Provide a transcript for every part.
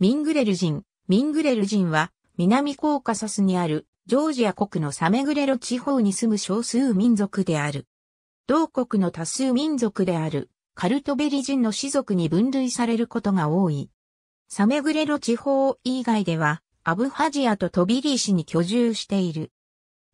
ミングレル人。ミングレル人は、南コーカサスにある、ジョージア国のサメグレロ地方に住む少数民族である。同国の多数民族である、カルトベリ人の氏族に分類されることが多い。サメグレロ地方以外では、アブハジアとトビリー市に居住している。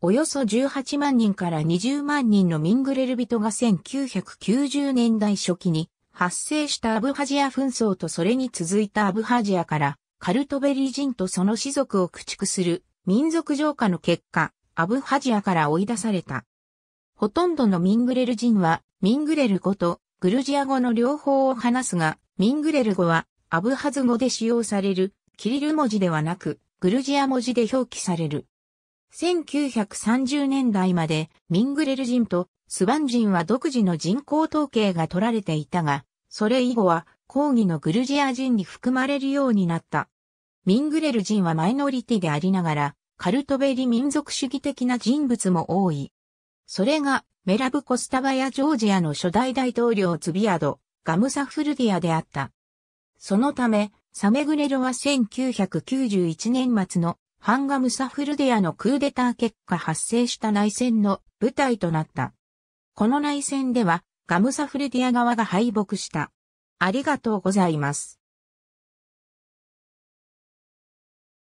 およそ18万人から20万人のミングレル人が1990年代初期に発生したアブハジア紛争とそれに続いたアブハジアからカルトベリー人とその士族を駆逐する民族浄化の結果、アブハジアから追い出された。ほとんどのミングレル人はミングレル語とグルジア語の両方を話すが、ミングレル語はアブハズ語で使用されるキリル文字ではなく、グルジア文字で表記される。1930年代までミングレル人とスバン人は独自の人口統計が取られていたが、それ以後は、抗議のグルジア人に含まれるようになった。ミングレル人はマイノリティでありながら、カルトベリ民族主義的な人物も多い。それが、メラブ・コスタバやジョージアの初代大統領ツビアド、ガムサ・フルディアであった。そのため、サメグレロは1991年末のハンガムサ・フルディアのクーデター結果発生した内戦の舞台となった。この内戦では、ガムサフレディア側が敗北した。ありがとうございます。